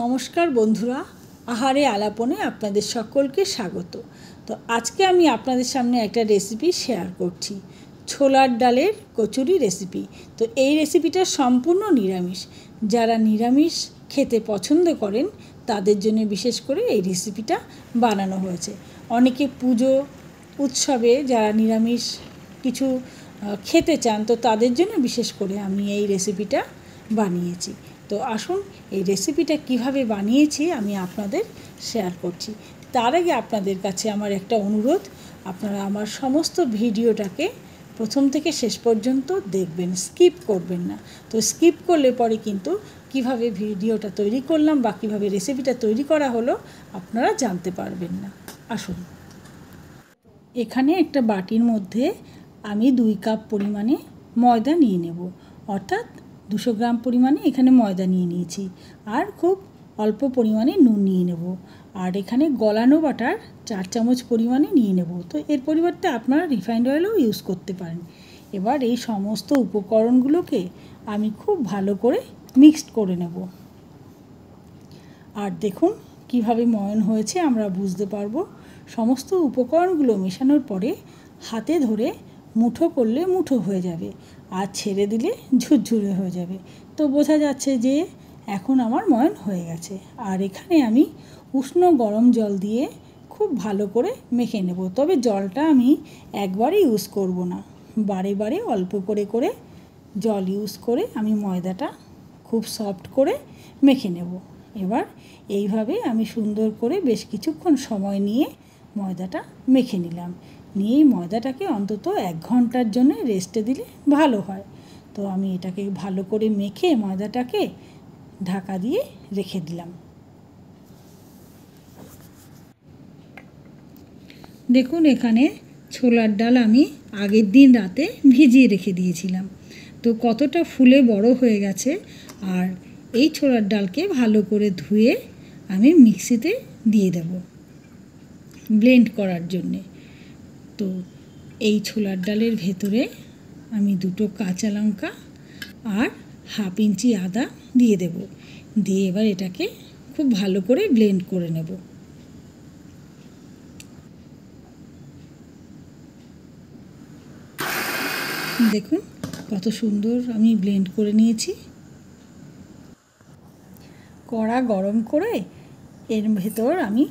নমস্কার বন্ধুরা আহারে আলাপনে আপনাদের সকলকে স্বাগত তো আজকে আমি আপনাদের সামনে একটা রেসিপি শেয়ার করছি ছোলার ডালের কচুরি রেসিপি তো এই রেসিপিটা সম্পূর্ণ নিরামিষ যারা নিরামিষ খেতে পছন্দ করেন তাদের জন্য বিশেষ করে এই রেসিপিটা বানানো হয়েছে অনেকে পুজো উৎসবে যারা নিরামিষ কিছু খেতে চান তো তাদের জন্য বিশেষ করে আমি এই রেসিপিটা বানিয়েছি তো আসুন এই রেসিপিটা কিভাবে বানিয়েছি আমি আপনাদের শেয়ার করছি তার আগে আপনাদের কাছে আমার একটা অনুরোধ আপনারা আমার সমস্ত ভিডিওটাকে প্রথম থেকে শেষ পর্যন্ত দেখবেন স্কিপ করবেন না তো স্কিপ করলে পরে কিন্তু কিভাবে ভিডিওটা তৈরি করলাম বা কীভাবে রেসিপিটা তৈরি করা হলো আপনারা জানতে পারবেন না আসুন এখানে একটা বাটির মধ্যে আমি দুই কাপ পরিমাণে ময়দা নিয়ে নেব অর্থাৎ দুশো গ্রাম পরিমাণে এখানে ময়দা নিয়ে নিয়েছি আর খুব অল্প পরিমাণে নুন নিয়ে নেব আর এখানে গলানো বাটার চার চামচ পরিমাণে নিয়ে নেব তো এর পরিবর্তে আপনারা রিফাইন্ড অয়েলও ইউজ করতে পারেন এবার এই সমস্ত উপকরণগুলোকে আমি খুব ভালো করে মিক্সড করে নেব আর দেখুন কিভাবে ময়ন হয়েছে আমরা বুঝতে পারবো সমস্ত উপকরণগুলো মেশানোর পরে হাতে ধরে মুঠো করলে মুঠো হয়ে যাবে আর ছেড়ে দিলে ঝুরঝুরে হয়ে যাবে তো বোঝা যাচ্ছে যে এখন আমার ময়ন হয়ে গেছে আর এখানে আমি উষ্ণ গরম জল দিয়ে খুব ভালো করে মেখে নেব তবে জলটা আমি একবারই ইউজ করব না বারে বারে অল্প করে করে জল ইউজ করে আমি ময়দাটা খুব সফট করে মেখে নেব এবার এইভাবে আমি সুন্দর করে বেশ কিছুক্ষণ সময় নিয়ে ময়দাটা মেখে নিলাম নিয়ে ময়দাটাকে অন্তত এক ঘন্টার জন্য রেস্টে দিলে ভালো হয় তো আমি এটাকে ভালো করে মেখে ময়দাটাকে ঢাকা দিয়ে রেখে দিলাম দেখুন এখানে ছোলার ডাল আমি আগের দিন রাতে ভিজিয়ে রেখে দিয়েছিলাম তো কতটা ফুলে বড় হয়ে গেছে আর এই ছোলার ডালকে ভালো করে ধুয়ে আমি মিক্সিতে দিয়ে দেব ব্লেন্ড করার জন্যে তো এই ছোলার ডালের ভেতরে আমি দুটো কাঁচা লঙ্কা আর হাফ ইঞ্চি আদা দিয়ে দেব দিয়ে এবার এটাকে খুব ভালো করে ব্লেন্ড করে নেব দেখুন কত সুন্দর আমি ব্লেন্ড করে নিয়েছি কড়া গরম করে এর ভেতর আমি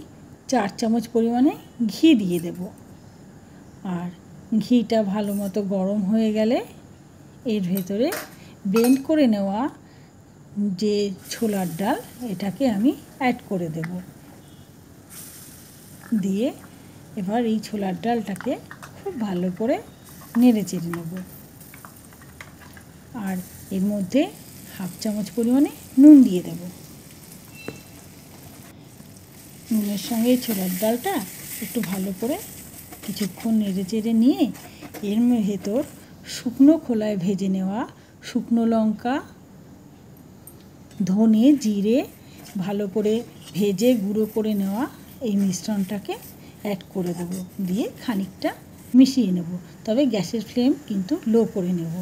চার চামচ পরিমাণে ঘি দিয়ে দেবো আর ঘিটা ভালো মতো গরম হয়ে গেলে এর ভেতরে বেন্ড করে নেওয়া যে ছোলার ডাল এটাকে আমি অ্যাড করে দেব দিয়ে এবার এই ছোলার ডালটাকে খুব ভালো করে নেড়ে চেড়ে নেব আর এর মধ্যে হাফ চামচ পরিমাণে নুন দিয়ে দেব নুনের সঙ্গে ছোলার ডালটা একটু ভালো করে কিছুক্ষণ নেড়ে চেড়ে নিয়ে এর ভেতর শুকনো খোলায় ভেজে নেওয়া শুকনো লঙ্কা ধনে জিরে ভালো করে ভেজে গুঁড়ো করে নেওয়া এই মিশ্রণটাকে অ্যাড করে দেব দিয়ে খানিকটা মিশিয়ে নেব তবে গ্যাসের ফ্লেম কিন্তু লো করে নেব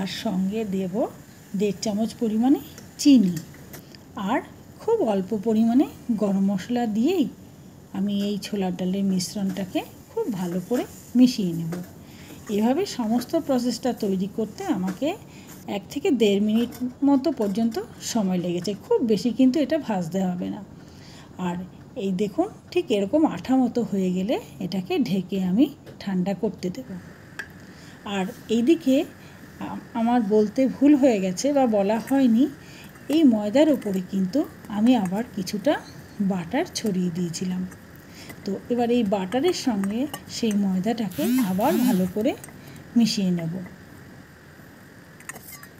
আর সঙ্গে দেব দেড় চামচ পরিমাণে চিনি আর খুব অল্প পরিমাণে গরম মশলা দিয়েই আমি এই ছোলার ডালের মিশ্রণটাকে ভালো করে মিশিয়ে নেব এভাবে সমস্ত প্রসেসটা তৈরি করতে আমাকে এক থেকে দেড় মিনিট মতো পর্যন্ত সময় লেগেছে খুব বেশি কিন্তু এটা ভাজতে হবে না আর এই দেখুন ঠিক এরকম আঠা মতো হয়ে গেলে এটাকে ঢেকে আমি ঠান্ডা করতে দেব আর এইদিকে আমার বলতে ভুল হয়ে গেছে বা বলা হয়নি এই ময়দার উপরে কিন্তু আমি আবার কিছুটা বাটার ছড়িয়ে দিয়েছিলাম তো এবার এই বাটারের সঙ্গে সেই ময়দাটাকে আবার ভালো করে মিশিয়ে নেব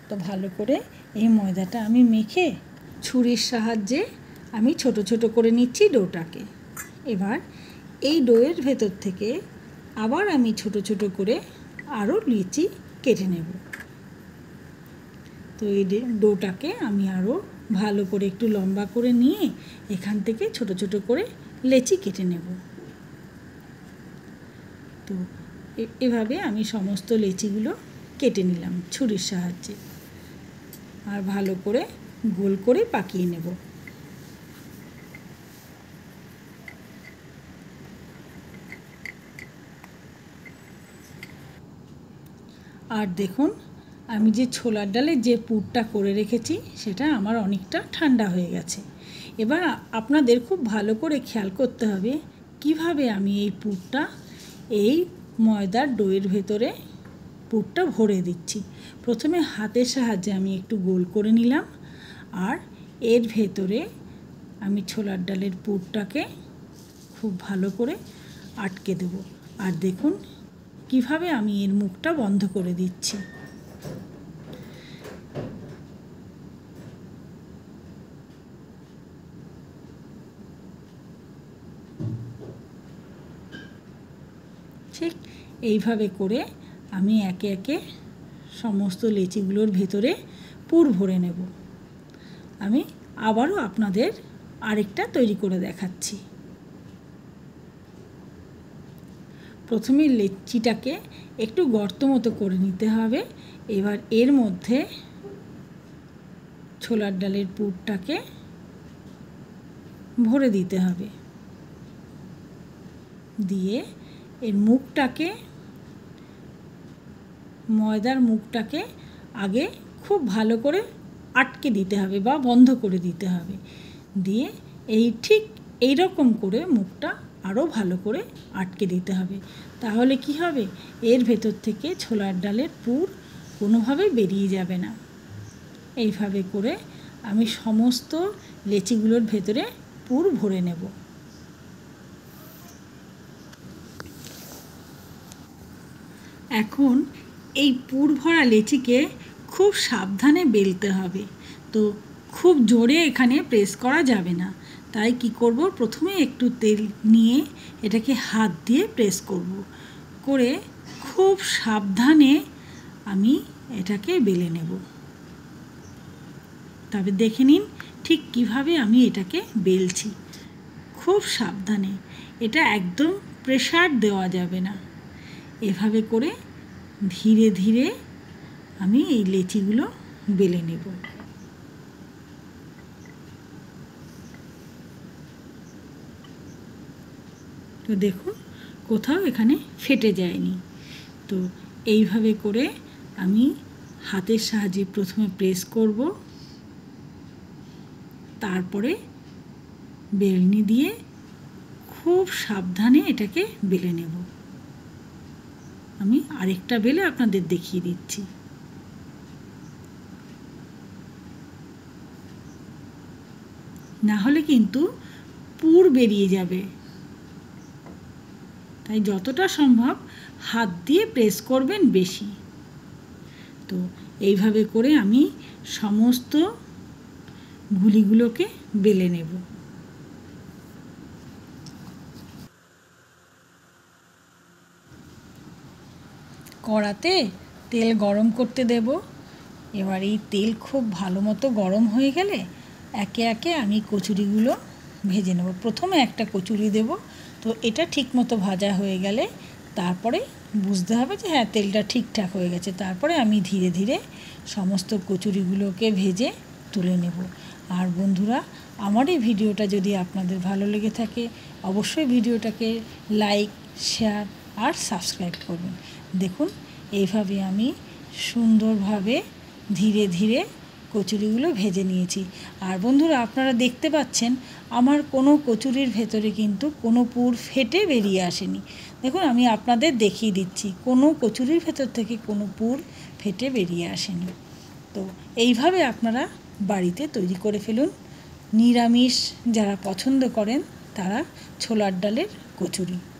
তো ভালো করে এই ময়দাটা আমি মেখে ছুরির সাহায্যে আমি ছোট ছোট করে নিচ্ছি ডোটাকে এবার এই ডোয়ের ভেতর থেকে আবার আমি ছোট ছোট করে আরও লিচি কেটে নেব তো এই ডোটাকে আমি আরও ভালো করে একটু লম্বা করে নিয়ে এখান থেকে ছোট ছোট করে লেচি কেটে নেব তো এভাবে আমি সমস্ত লেচিগুলো কেটে নিলাম ছুরির সাহায্যে আর ভালো করে গোল করে পাকিয়ে নেব আর দেখুন আমি যে ছোলার ডালে যে পুরটা করে রেখেছি সেটা আমার অনেকটা ঠান্ডা হয়ে গেছে এবার আপনাদের খুব ভালো করে খেয়াল করতে হবে কিভাবে আমি এই পুরটা এই ময়দার ডোয়ের ভেতরে পুরটা ভরে দিচ্ছি প্রথমে হাতের সাহায্যে আমি একটু গোল করে নিলাম আর এর ভেতরে আমি ছোলার ডালের পুরটাকে খুব ভালো করে আটকে দেব আর দেখুন কিভাবে আমি এর মুখটা বন্ধ করে দিচ্ছি এইভাবে করে আমি একে একে সমস্ত লেচিগুলোর ভেতরে পুর ভরে নেব আমি আবারও আপনাদের আরেকটা তৈরি করে দেখাচ্ছি প্রথমে লেচিটাকে একটু গর্ত মতো করে নিতে হবে এবার এর মধ্যে ছোলার ডালের পুরটাকে ভরে দিতে হবে দিয়ে এর মুখটাকে ময়দার মুখটাকে আগে খুব ভালো করে আটকে দিতে হবে বা বন্ধ করে দিতে হবে দিয়ে এই ঠিক এই রকম করে মুখটা আরও ভালো করে আটকে দিতে হবে তাহলে কি হবে এর ভেতর থেকে ছোলার ডালের পুর কোনোভাবেই বেরিয়ে যাবে না এইভাবে করে আমি সমস্ত লেচিগুলোর ভেতরে পুর ভরে নেব এখন এই পুর ভরা লেচিকে খুব সাবধানে বেলতে হবে তো খুব জোরে এখানে প্রেস করা যাবে না তাই কি করব প্রথমে একটু তেল নিয়ে এটাকে হাত দিয়ে প্রেস করব করে খুব সাবধানে আমি এটাকে বেলে নেব তবে দেখে নিন ঠিক কিভাবে আমি এটাকে বেলছি খুব সাবধানে এটা একদম প্রেশার দেওয়া যাবে না এভাবে করে ধীরে ধীরে আমি এই লেচিগুলো বেলে নেব তো দেখো কোথাও এখানে ফেটে যায়নি তো এইভাবে করে আমি হাতের সাহায্যে প্রথমে প্রেস করব তারপরে বেলনি দিয়ে খুব সাবধানে এটাকে বেলে নেবো আমি আরেকটা বেলে আপনাদের দেখিয়ে দিচ্ছি না হলে কিন্তু পুর বেরিয়ে যাবে তাই যতটা সম্ভব হাত দিয়ে প্রেস করবেন বেশি তো এইভাবে করে আমি সমস্ত গুলিগুলোকে বেলে নেব কড়াতে তেল গরম করতে দেব এবার এই তেল খুব ভালো মতো গরম হয়ে গেলে একে একে আমি কচুরিগুলো ভেজে নেব প্রথমে একটা কচুরি দেব তো এটা ঠিকমতো ভাজা হয়ে গেলে তারপরে বুঝতে হবে যে হ্যাঁ তেলটা ঠিকঠাক হয়ে গেছে তারপরে আমি ধীরে ধীরে সমস্ত কচুরিগুলোকে ভেজে তুলে নেব আর বন্ধুরা আমার এই ভিডিওটা যদি আপনাদের ভালো লেগে থাকে অবশ্যই ভিডিওটাকে লাইক শেয়ার আর সাবস্ক্রাইব করবেন দেখুন এইভাবে আমি সুন্দরভাবে ধীরে ধীরে কচুরিগুলো ভেজে নিয়েছি আর বন্ধুরা আপনারা দেখতে পাচ্ছেন আমার কোনো কচুরির ভেতরে কিন্তু কোনো পুর ফেটে বেরিয়ে আসেনি দেখুন আমি আপনাদের দেখিয়ে দিচ্ছি কোনো কচুরির ভেতর থেকে কোনো পুর ফেটে বেরিয়ে আসেনি তো এইভাবে আপনারা বাড়িতে তৈরি করে ফেলুন নিরামিষ যারা পছন্দ করেন তারা ছোলার ডালের কচুরি